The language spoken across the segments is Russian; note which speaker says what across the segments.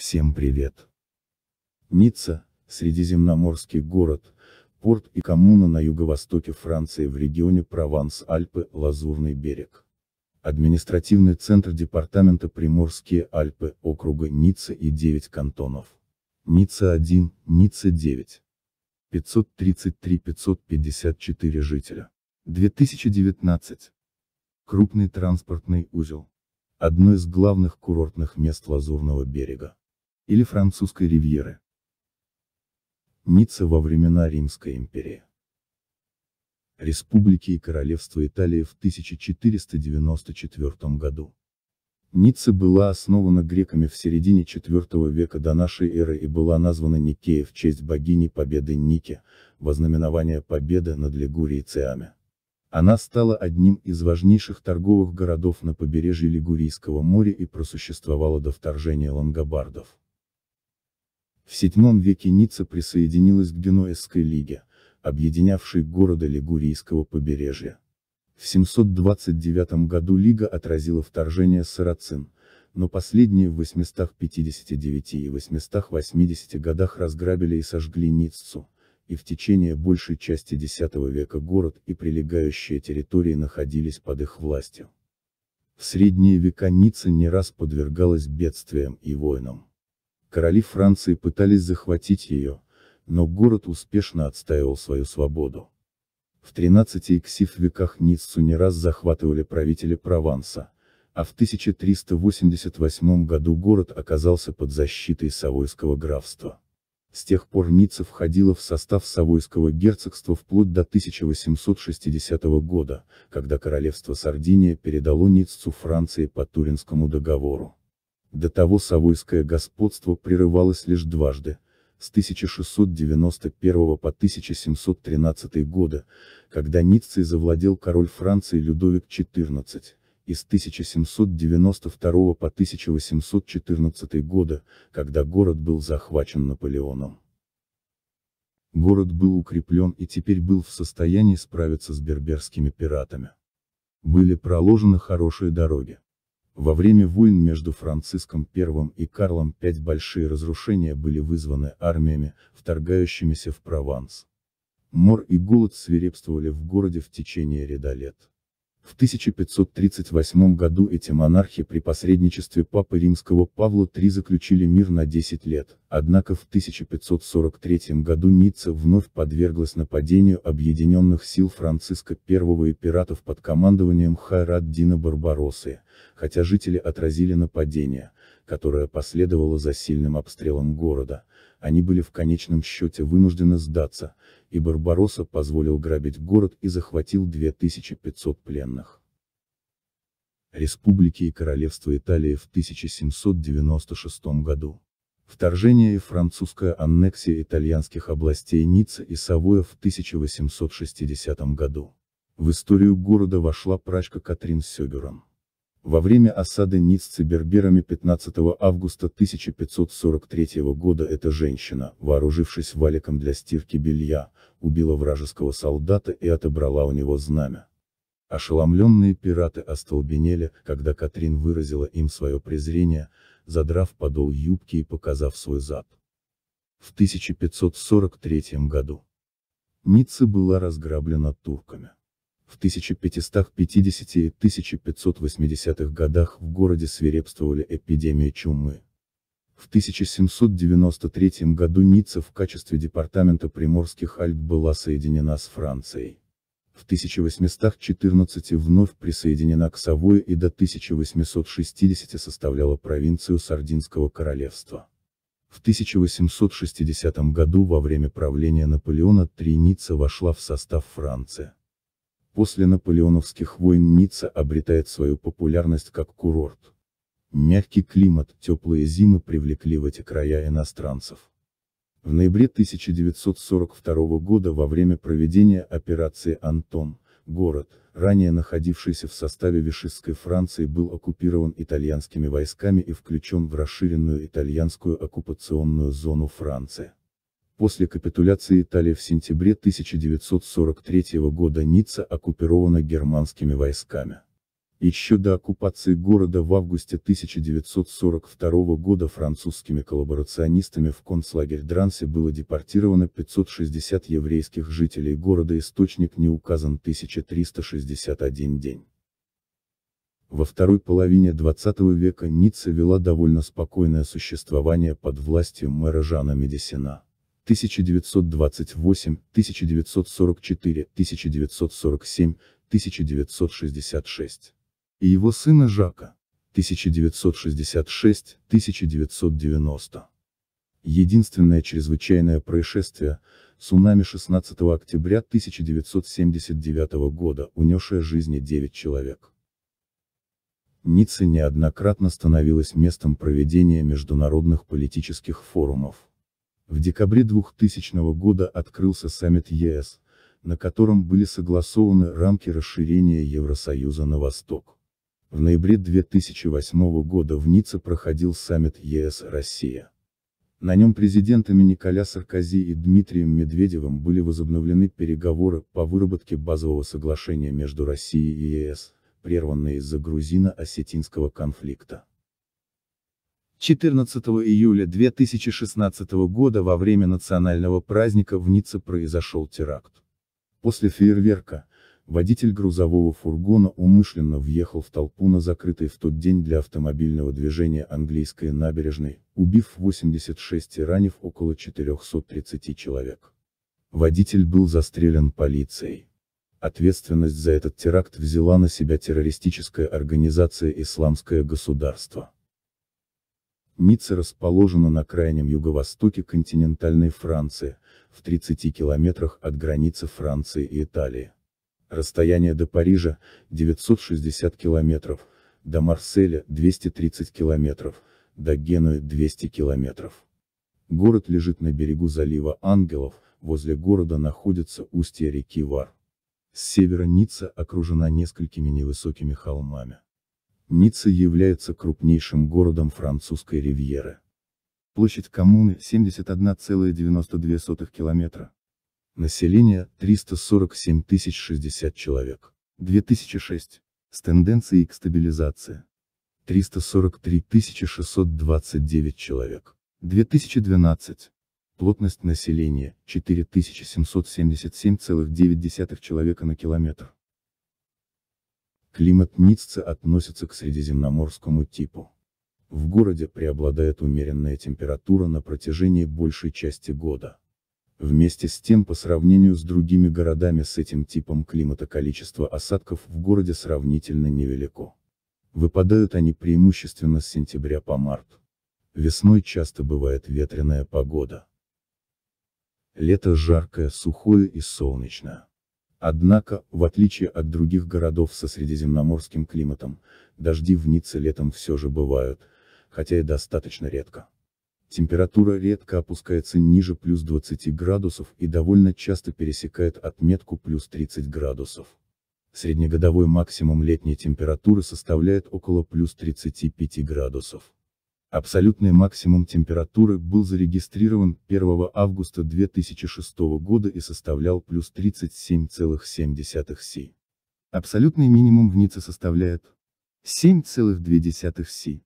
Speaker 1: Всем привет! Ницца – средиземноморский город, порт и коммуна на юго-востоке Франции в регионе Прованс-Альпы, Лазурный берег. Административный центр департамента Приморские Альпы, округа Ницца и 9 кантонов. Ницца-1, Ницца-9. 533-554 жителя. 2019. Крупный транспортный узел. Одно из главных курортных мест Лазурного берега или французской ривьеры. Ницца во времена Римской империи. Республики и Королевства Италии в 1494 году. Ницца была основана греками в середине IV века до нашей эры и была названа Никея в честь богини победы Ники, вознаменование победы над Лигурийцами. Она стала одним из важнейших торговых городов на побережье Лигурийского моря и просуществовала до вторжения лангобардов. В VII веке Ницца присоединилась к Генуэзской лиге, объединявшей города Лигурийского побережья. В 729 году лига отразила вторжение сарацин, но последние в 859 и 880 годах разграбили и сожгли Ниццу, и в течение большей части X века город и прилегающие территории находились под их властью. В средние века Ницца не раз подвергалась бедствиям и войнам. Короли Франции пытались захватить ее, но город успешно отстаивал свою свободу. В 13 и веках Ниццу не раз захватывали правители Прованса, а в 1388 году город оказался под защитой Савойского графства. С тех пор Ницца входила в состав Савойского герцогства вплоть до 1860 года, когда королевство Сардиния передало Ниццу Франции по Туринскому договору. До того Савойское господство прерывалось лишь дважды, с 1691 по 1713 года, когда Ниццей завладел король Франции Людовик XIV, и с 1792 по 1814 года, когда город был захвачен Наполеоном. Город был укреплен и теперь был в состоянии справиться с берберскими пиратами. Были проложены хорошие дороги. Во время войн между Франциском I и Карлом V большие разрушения были вызваны армиями, вторгающимися в Прованс. Мор и голод свирепствовали в городе в течение ряда лет. В 1538 году эти монархи при посредничестве папы римского Павла III заключили мир на 10 лет, Однако в 1543 году Ницца вновь подверглась нападению объединенных сил Франциска I и пиратов под командованием Хайрат-Дина Барбаросы, хотя жители отразили нападение, которое последовало за сильным обстрелом города, они были в конечном счете вынуждены сдаться, и Барбаросса позволил грабить город и захватил 2500 пленных. Республики и королевства Италии в 1796 году Вторжение и французская аннексия итальянских областей Ницца и Савоя в 1860 году. В историю города вошла прачка Катрин Сёберон. Во время осады Ниццы берберами 15 августа 1543 года эта женщина, вооружившись валиком для стирки белья, убила вражеского солдата и отобрала у него знамя. Ошеломленные пираты остолбенели, когда Катрин выразила им свое презрение, задрав подол юбки и показав свой зад. В 1543 году Ницца была разграблена турками. В 1550 и 1580 годах в городе свирепствовали эпидемии чумы. В 1793 году Ницца в качестве департамента Приморских Альп была соединена с Францией в 1814 вновь присоединена к Савое и до 1860 составляла провинцию Сардинского королевства. В 1860 году во время правления Наполеона III вошла в состав Франции. После наполеоновских войн Ницца обретает свою популярность как курорт. Мягкий климат, теплые зимы привлекли в эти края иностранцев. В ноябре 1942 года во время проведения операции «Антон», город, ранее находившийся в составе Вишистской Франции был оккупирован итальянскими войсками и включен в расширенную итальянскую оккупационную зону Франции. После капитуляции Италии в сентябре 1943 года Ницца оккупирована германскими войсками. Еще до оккупации города в августе 1942 года французскими коллаборационистами в концлагерь Дрансе было депортировано 560 еврейских жителей города источник не указан 1361 день. Во второй половине 20 века Ницца вела довольно спокойное существование под властью мэра Жана Медисина. 1928, 1944, 1947, 1966 и его сына Жака. 1966-1990. Единственное чрезвычайное происшествие – цунами 16 октября 1979 года, унесшее жизни 9 человек. Ницца неоднократно становилась местом проведения международных политических форумов. В декабре 2000 года открылся саммит ЕС, на котором были согласованы рамки расширения Евросоюза на восток. В ноябре 2008 года в Ницце проходил саммит ЕС-Россия. На нем президентами Николя Саркози и Дмитрием Медведевым были возобновлены переговоры по выработке базового соглашения между Россией и ЕС, прерванные из-за грузино-осетинского конфликта. 14 июля 2016 года во время национального праздника в Ницце произошел теракт. После фейерверка, Водитель грузового фургона умышленно въехал в толпу на закрытой в тот день для автомобильного движения английской набережной, убив 86 и ранив около 430 человек. Водитель был застрелен полицией. Ответственность за этот теракт взяла на себя террористическая организация «Исламское государство». Ницца расположена на крайнем юго-востоке континентальной Франции, в 30 километрах от границы Франции и Италии. Расстояние до Парижа – 960 километров, до Марселя – 230 километров, до Генуи – 200 километров. Город лежит на берегу залива Ангелов, возле города находится устье реки Вар. С севера Ницца окружена несколькими невысокими холмами. Ницца является крупнейшим городом французской ривьеры. Площадь коммуны 71,92 километра. Население – 347 060 человек. 2006. С тенденцией к стабилизации. 343 629 человек. 2012. Плотность населения – 4777,9 человека на километр. Климат Ницце относится к средиземноморскому типу. В городе преобладает умеренная температура на протяжении большей части года. Вместе с тем по сравнению с другими городами с этим типом климата количество осадков в городе сравнительно невелико. Выпадают они преимущественно с сентября по март. Весной часто бывает ветреная погода. Лето жаркое, сухое и солнечное. Однако, в отличие от других городов со средиземноморским климатом, дожди в Ницце летом все же бывают, хотя и достаточно редко. Температура редко опускается ниже плюс 20 градусов и довольно часто пересекает отметку плюс 30 градусов. Среднегодовой максимум летней температуры составляет около плюс 35 градусов. Абсолютный максимум температуры был зарегистрирован 1 августа 2006 года и составлял плюс 37,7 Си. Абсолютный минимум в Ницце составляет 7,2 Си.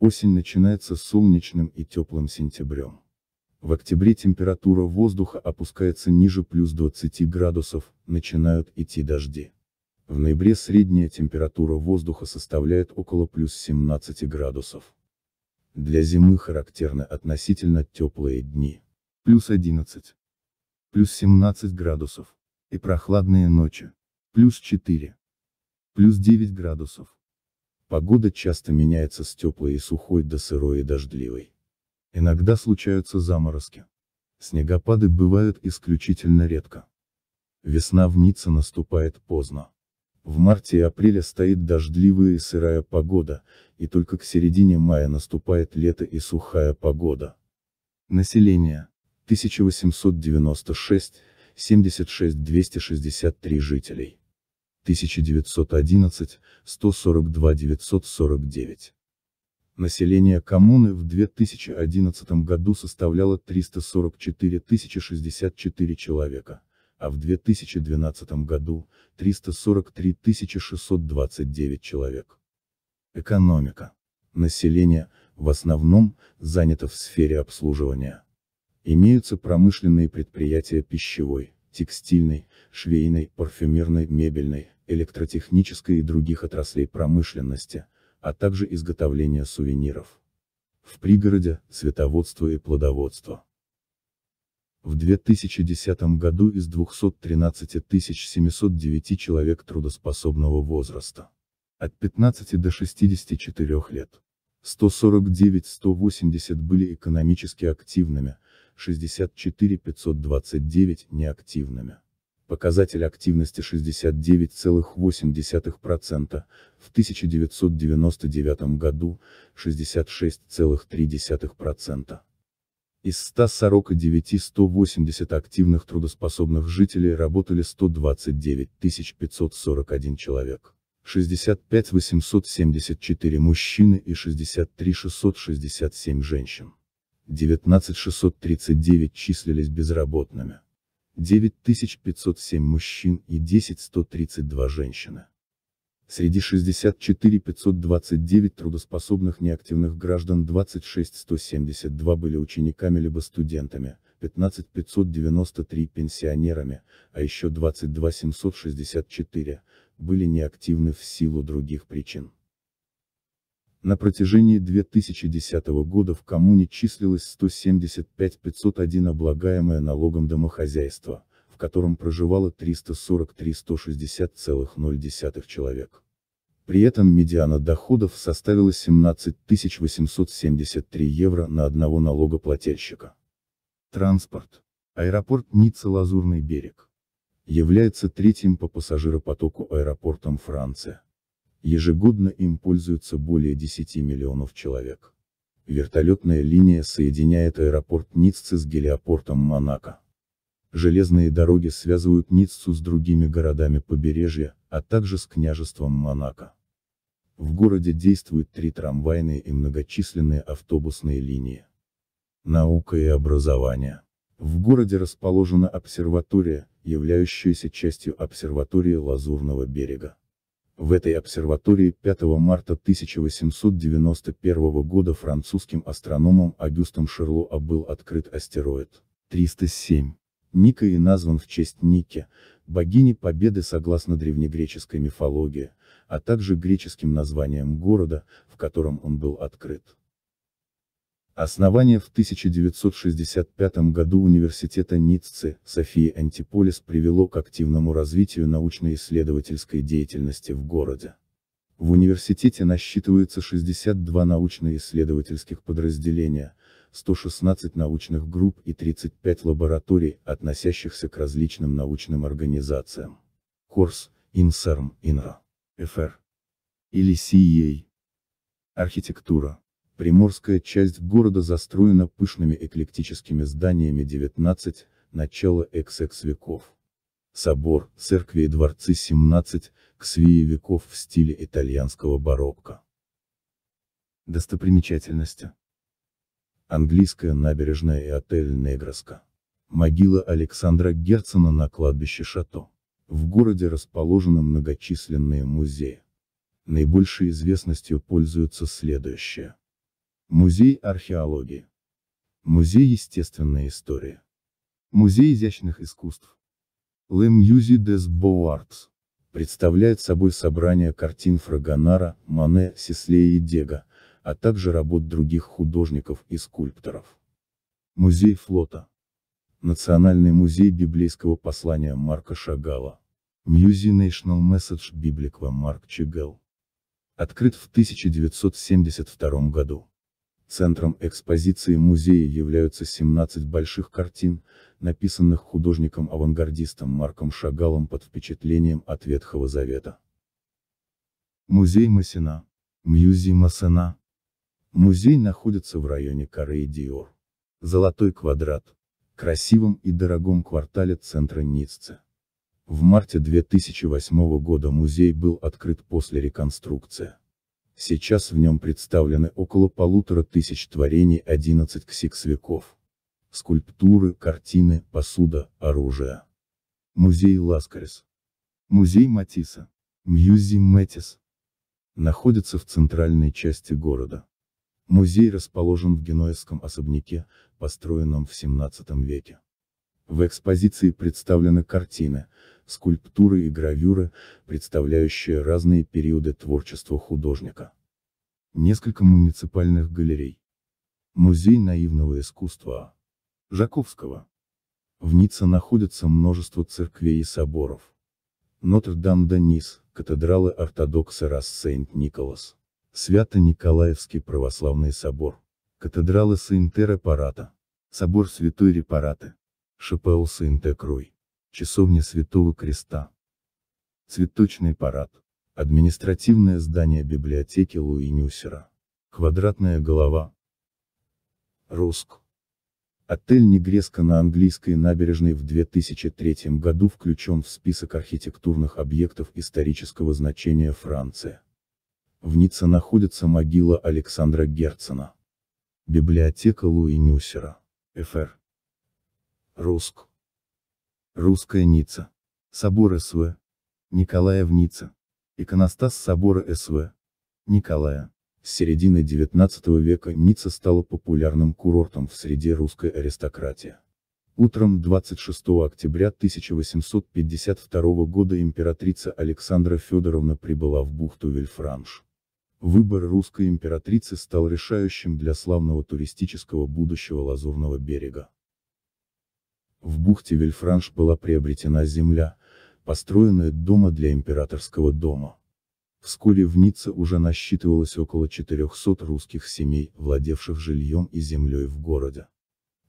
Speaker 1: Осень начинается с солнечным и теплым сентябрем. В октябре температура воздуха опускается ниже плюс 20 градусов, начинают идти дожди. В ноябре средняя температура воздуха составляет около плюс 17 градусов. Для зимы характерны относительно теплые дни. Плюс 11. Плюс 17 градусов. И прохладные ночи. Плюс 4. Плюс 9 градусов. Погода часто меняется с теплой и сухой до сырой и дождливой. Иногда случаются заморозки. Снегопады бывают исключительно редко. Весна в Ницце наступает поздно. В марте и апреле стоит дождливая и сырая погода, и только к середине мая наступает лето и сухая погода. Население. 1896, 76 263 жителей. 1911, 142 949. Население коммуны в 2011 году составляло 344 064 человека, а в 2012 году – 343 629 человек. Экономика. Население, в основном, занято в сфере обслуживания. Имеются промышленные предприятия пищевой, текстильной, швейной, парфюмерной, мебельной, электротехнической и других отраслей промышленности, а также изготовления сувениров. В пригороде – цветоводство и плодоводство. В 2010 году из 213 709 человек трудоспособного возраста от 15 до 64 лет. 149-180 были экономически активными, 64 529 неактивными. Показатель активности 69,8%, в 1999 году 66,3%. Из 149 180 активных трудоспособных жителей работали 129 541 человек. 65 874 мужчины и 63 667 женщин. 19639 числились безработными. 9507 мужчин и 10132 женщины. Среди 64529 трудоспособных неактивных граждан 26172 были учениками либо студентами, 15593 пенсионерами, а еще 22764 были неактивны в силу других причин. На протяжении 2010 года в коммуне числилось 175 501 облагаемое налогом домохозяйство, в котором проживало 343 160,0 человек. При этом медиана доходов составила 17 873 евро на одного налогоплательщика. Транспорт. Аэропорт Ницца Лазурный берег. Является третьим по пассажиропотоку аэропортом Франции. Ежегодно им пользуются более 10 миллионов человек. Вертолетная линия соединяет аэропорт Ниццы с гелиопортом Монако. Железные дороги связывают Ниццу с другими городами побережья, а также с княжеством Монако. В городе действуют три трамвайные и многочисленные автобусные линии. Наука и образование. В городе расположена обсерватория, являющаяся частью обсерватории Лазурного берега. В этой обсерватории 5 марта 1891 года французским астрономом Агюстом Шерлоа был открыт астероид 307. Ника и назван в честь Ники, богини Победы согласно древнегреческой мифологии, а также греческим названием города, в котором он был открыт. Основание в 1965 году университета Ниццы, Софии Антиполис привело к активному развитию научно-исследовательской деятельности в городе. В университете насчитывается 62 научно-исследовательских подразделения, 116 научных групп и 35 лабораторий, относящихся к различным научным организациям. Корс, Инсерм, Инра, ФР или CEA. Архитектура. Приморская часть города застроена пышными эклектическими зданиями 19, начала XX веков. Собор, церкви и дворцы 17, к ксвии веков в стиле итальянского барокко. Достопримечательности. Английская набережная и отель Негроска. Могила Александра Герцена на кладбище Шато. В городе расположены многочисленные музеи. Наибольшей известностью пользуются следующие. Музей археологии. Музей естественной истории. Музей изящных искусств. Le Musée des Beaux-Arts представляет собой собрание картин Фрагонара, Мане, Сеслея и Дега, а также работ других художников и скульпторов. Музей флота. Национальный музей библейского послания Марка Шагала. Мьюзи National Message Библиква Марк Чигел. Открыт в 1972 году. Центром экспозиции музея являются 17 больших картин, написанных художником-авангардистом Марком Шагалом под впечатлением от Ветхого Завета. Музей Масина. Мьюзи Масена. Музей находится в районе Кореи Диор. Золотой квадрат. Красивом и дорогом квартале центра Ницце. В марте 2008 года музей был открыт после реконструкции. Сейчас в нем представлены около полутора тысяч творений 11 ксикс веков. Скульптуры, картины, посуда, оружие. Музей Ласкарес. Музей Матисса. Мьюзи Мэтис. Находится в центральной части города. Музей расположен в генуэзском особняке, построенном в 17 веке. В экспозиции представлены картины, скульптуры и гравюра, представляющие разные периоды творчества художника. Несколько муниципальных галерей. Музей наивного искусства. Жаковского. В Ницце находится множество церквей и соборов. Нотр-Дам-де-Нис, катедралы ортодокса Рассент-Николас. Свято-Николаевский православный собор. Катедрала Сент-Репарата. Собор Святой Репараты. Шапел Сент-Круй часовня Святого Креста. Цветочный парад. Административное здание библиотеки Луи Нюсера. Квадратная голова. Руск. Отель Негреско на английской набережной в 2003 году включен в список архитектурных объектов исторического значения Франции. В Ницце находится могила Александра Герцена. Библиотека Луи Нюсера. ФР. Руск. Русская Ница. Собор СВ. Николая в Ницце. Иконостас собора СВ. Николая. С середины XIX века Ницца стала популярным курортом в среде русской аристократии. Утром 26 октября 1852 года императрица Александра Федоровна прибыла в бухту Вильфранш. Выбор русской императрицы стал решающим для славного туристического будущего Лазурного берега. В бухте Вильфранш была приобретена земля, построенная дома для императорского дома. Вскоре в Ницце уже насчитывалось около 400 русских семей, владевших жильем и землей в городе.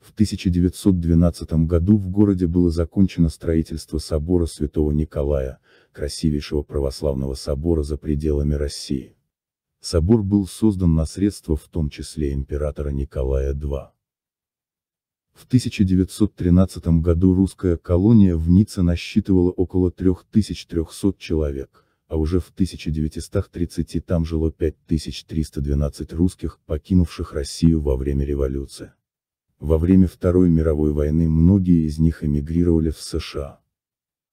Speaker 1: В 1912 году в городе было закончено строительство собора Святого Николая, красивейшего православного собора за пределами России. Собор был создан на средства в том числе императора Николая II. В 1913 году русская колония в Ницце насчитывала около 3300 человек, а уже в 1930 там жило 5312 русских, покинувших Россию во время революции. Во время Второй мировой войны многие из них эмигрировали в США.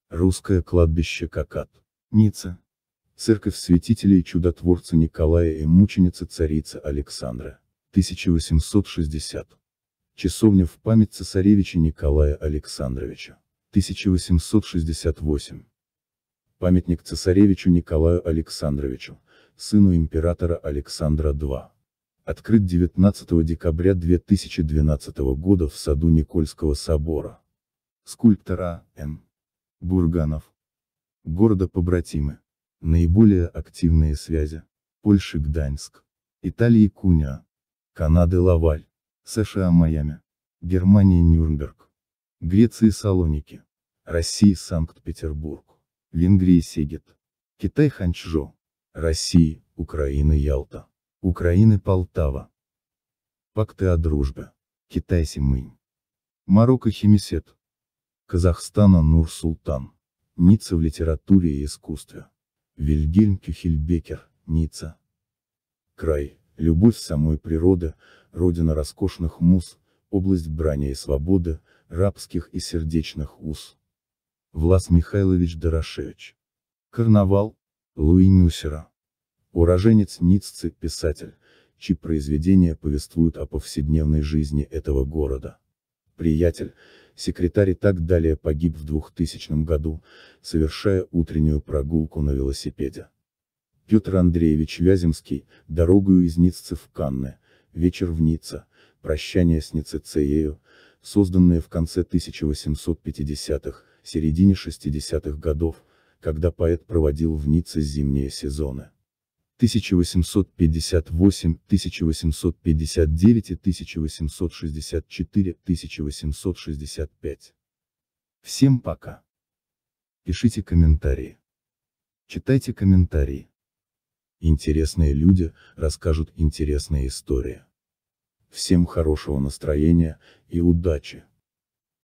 Speaker 1: Русское кладбище Какат. Ницца. Церковь святителей и чудотворца Николая и мученицы царицы Александра. 1860 часовня в память цесаревича Николая Александровича. 1868. Памятник цесаревичу Николаю Александровичу, сыну императора Александра II. Открыт 19 декабря 2012 года в саду Никольского собора. Скульптора М. Бурганов. Города Побратимы. Наиболее активные связи. Польши Гданьск. Италии Куня. Канады Лаваль. США Майами. Германия Нюрнберг. Греция, Салоники. Россия, Санкт-Петербург. Венгрии Сегет. Китай Ханчжоу. Россия, Украина, Ялта. Украина, Полтава. Пакты о дружбе. Китай Симынь. Марокко Хемисет. Казахстана Нур-Султан. Ницца в литературе и искусстве. Вильгельм Кюхельбекер, Ницца. Край, любовь самой природы, родина роскошных муз, область брани и свободы, рабских и сердечных уз. Влас Михайлович Дорошевич. Карнавал. Луи Нюсера. Уроженец Ниццы, писатель, чьи произведения повествуют о повседневной жизни этого города. Приятель, секретарь и так далее погиб в 2000 году, совершая утреннюю прогулку на велосипеде. Петр Андреевич Вяземский, дорогою из Ниццы в Канне. вечер в Ницце, прощание с Ниццеею, созданное в конце 1850-х, середине 60-х годов, когда поэт проводил в Ницце зимние сезоны. 1858, 1859 и 1864, 1865. Всем пока. Пишите комментарии. Читайте комментарии. Интересные люди расскажут интересные истории. Всем хорошего настроения и удачи!